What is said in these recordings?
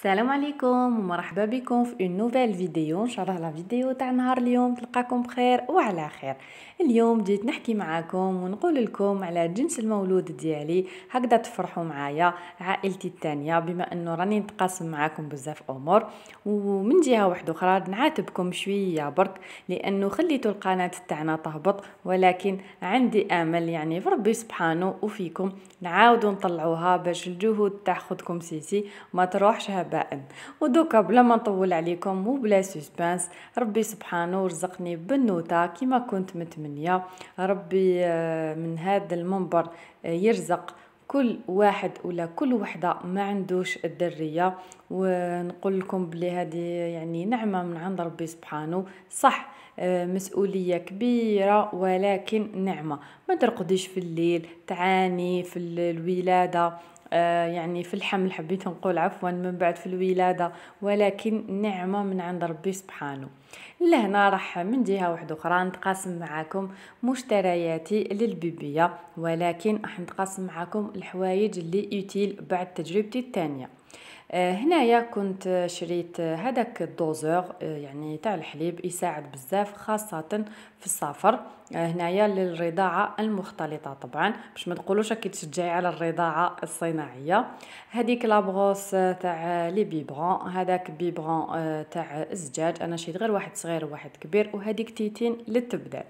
السلام عليكم ومرحبا بكم في اون نوفيل فيديو ان شاء الله لا فيديو تاع نهار اليوم تلقاكم بخير وعلى خير اليوم جيت نحكي معاكم ونقول لكم على جنس المولود ديالي هكذا تفرحوا معايا عائلتي الثانيه بما انه راني نتقاسم معاكم بزاف امور ومن جهه واحده اخرى نعاتبكم شويه برك لانه خليتوا القناه تاعنا تهبط ولكن عندي امل يعني في ربي سبحانه وفيكم نعاودوا نطلعوها باش الجهود تاع خدكم سيسي ما تروحش بائم ودوكا بلا ما نطول عليكم وبلا سسبانس ربي سبحانه ورزقني بالنوتة كما كنت متمنية ربي آه، من هذا المنبر آه، يرزق كل واحد ولا كل وحده ما عندوش الدريه ونقول لكم بلي هذه يعني نعمه من عند ربي سبحانه صح آه، مسؤوليه كبيره ولكن نعمه ما ترقديش في الليل تعاني في الولاده آه، يعني في الحمل حبيت نقول عفوا من بعد في الولادة ولكن نعمة من عند ربي سبحانه لهنا راح من جهة واحدة أخرى نتقاسم معاكم مشترياتي للبيبية ولكن راح نتقاسم معاكم الحوايج اللي يوتيل بعد تجربتي الثانية آه، هنايا كنت شريت هذاك الدوزور آه، يعني تاع الحليب يساعد بزاف خاصة في السفر آه، هنايا للرضاعة المختلطة طبعا باش ما تقولوش كي تشجعي على الرضاعة الصناعية هذيك لابغوس تاع لي بيبرون هذاك بيبرون تاع الزجاج انا شريت غير واحد صغير وواحد كبير وهذيك تيتين للتبدال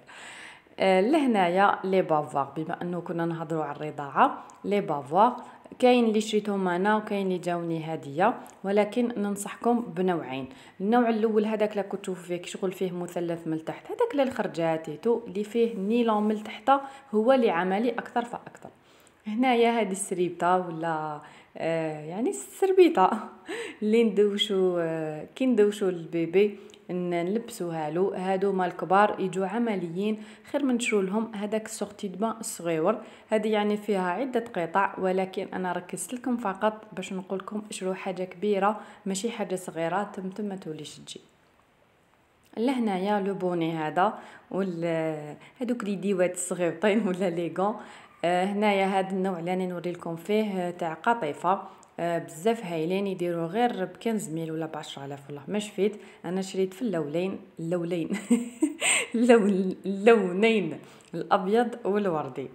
لهنايا لي بافوار بما انه كنا نهضروا على الرضاعه لي بافوار كاين اللي شريتهم انا وكاين اللي جاوني هديه ولكن ننصحكم بنوعين النوع الاول هذاك اللي كنتو فيه شغل فيه مثلث من تحت هذاك اللي خرجاتيتو اللي فيه نيلون من تحت هو اللي عملي اكثر فاكثر هنايا هذه السريبطه ولا آه يعني السربيطه اللي ندوشو آه كي ندوشو البيبي نلبسوها له هادو مال الكبار يجوا عمليين خير من نشرو لهم هذاك السورتي دبان الصغيور هذه يعني فيها عده قطع ولكن انا ركزت لكم فقط باش نقول لكم اشرو حاجه كبيره ماشي حاجه صغيره تم تم ما توليش تجي لهنايا لو بوني هذا وال هذوك لي ديوات الصغيوطين ولا لي غون آه، هنايا هاد النوع اللي راني نوري لكم فيه آه، تاع قطيفه آه، بزاف هايلين يديروا غير ب 15000 ولا ب 10000 والله ما شفيت انا شريت في اللولين اللولين اللون اللونين الابيض والوردي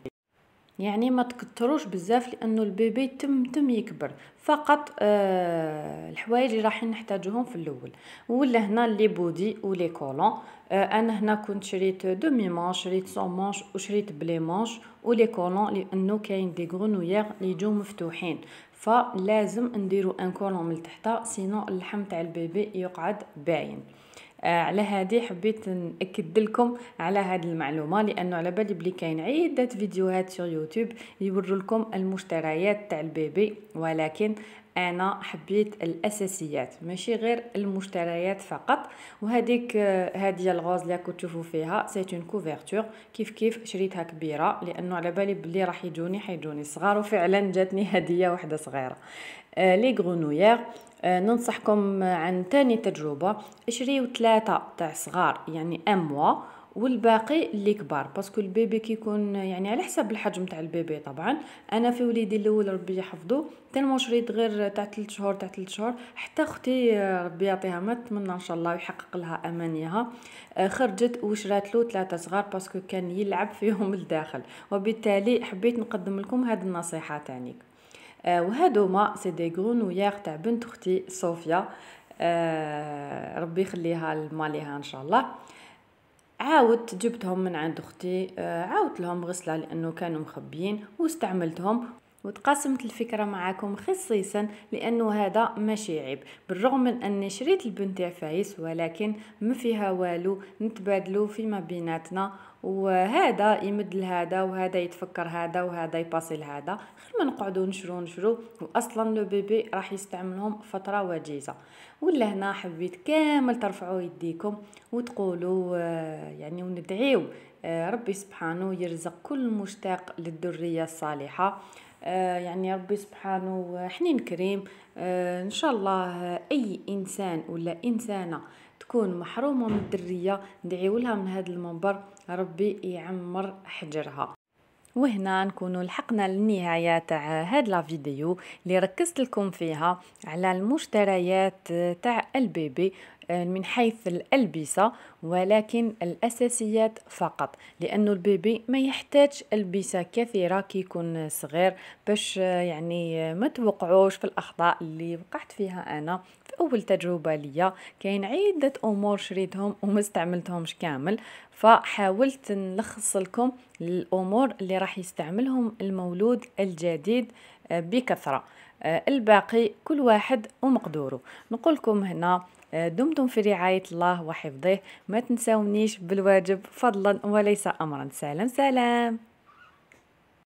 يعني ما تكتروش بزاف لانه البيبي تم تم يكبر فقط آه الحوايج اللي راح نحتاجهم في الاول ولا هنا لي بودي ولي كولون آه انا هنا كنت شريت دومي مانش شريت سون مانش وشريت بلي مانش ولي كولون لانه كاين دي غونوير اللي يجو مفتوحين فلازم نديرو ان كولون من تحت سينو اللحم تاع البيبي يقعد باين على هذه حبيت ناكد لكم على هذه المعلومه لانه على بالي بلي كاين عده فيديوهات في يوتيوب يوروا لكم المشتريات تاع البيبي ولكن انا حبيت الاساسيات ماشي غير المشتريات فقط وهذيك هذه الغوز اللي راكم تشوفوا فيها سي اون كوفرتور كيف كيف شريتها كبيره لانه على بالي بلي راح يجوني حيجوني صغار وفعلا جاتني هديه واحده صغيره لي آه، غرونويير آه، ننصحكم عن تاني تجربة اشريو ثلاثة تاع صغار يعني اموا والباقي اللي كبار باسكو البيبي كيكون يعني على حسب الحجم تاع البيبي طبعا انا في وليدي الاول ربي يحفظه تنمو شريت غير تاع 3 شهور تاع 3 شهور حتى اختي آه، ربي يعطيها ما تمنى ان شاء الله يحقق لها امانيها آه، خرجت وشرات له ثلاثه صغار باسكو كان يلعب فيهم الداخل وبالتالي حبيت نقدم لكم هذه النصيحه تانيك آه، ما سي دي غرونوير تاع بنت اختي صوفيا آه، ربي يخليها لماليها ان شاء الله عاودت جبتهم من عند اختي آه، عاودت لهم غسله لانه كانوا مخبيين واستعملتهم وتقاسمت الفكرة معاكم خصيصا لأنه هذا ماشي عيب بالرغم من أني شريت البنت عفايس ولكن ما فيها والو نتبادلو فيما بيناتنا وهذا يمد لهذا وهذا يتفكر هذا وهذا يباصي لهذا خير ما نقعدو نشرو نشرو واصلا لو بيبي راح يستعملهم فتره وجيزه ولا هنا حبيت كامل ترفعوا يديكم وتقولوا آه، يعني وندعيو آه، ربي سبحانه يرزق كل مشتاق للذريه الصالحه آه، يعني ربي سبحانه حنين كريم ان شاء الله اي انسان ولا انسانه تكون محرومه من الدريه ندعيو لها من هذا المنبر ربي يعمر حجرها وهنا نكونوا لحقنا للنهايه تاع هاد لا فيديو اللي ركزت لكم فيها على المشتريات تاع البيبي آه، من حيث الألبسة ولكن الأساسيات فقط لأنه البيبي ما يحتاج ألبسة كثيرة كي يكون صغير باش آه، يعني آه، ما توقعوش في الأخطاء اللي وقعت فيها أنا أول تجربة ليا كاين عدة أمور شريتهم وما استعملتهمش كامل فحاولت نلخص لكم الأمور اللي راح يستعملهم المولود الجديد آه، بكثرة آه، الباقي كل واحد ومقدوره نقولكم هنا آه، دمتم في رعاية الله وحفظه ما تنسونيش بالواجب فضلا وليس أمرا سلام سلام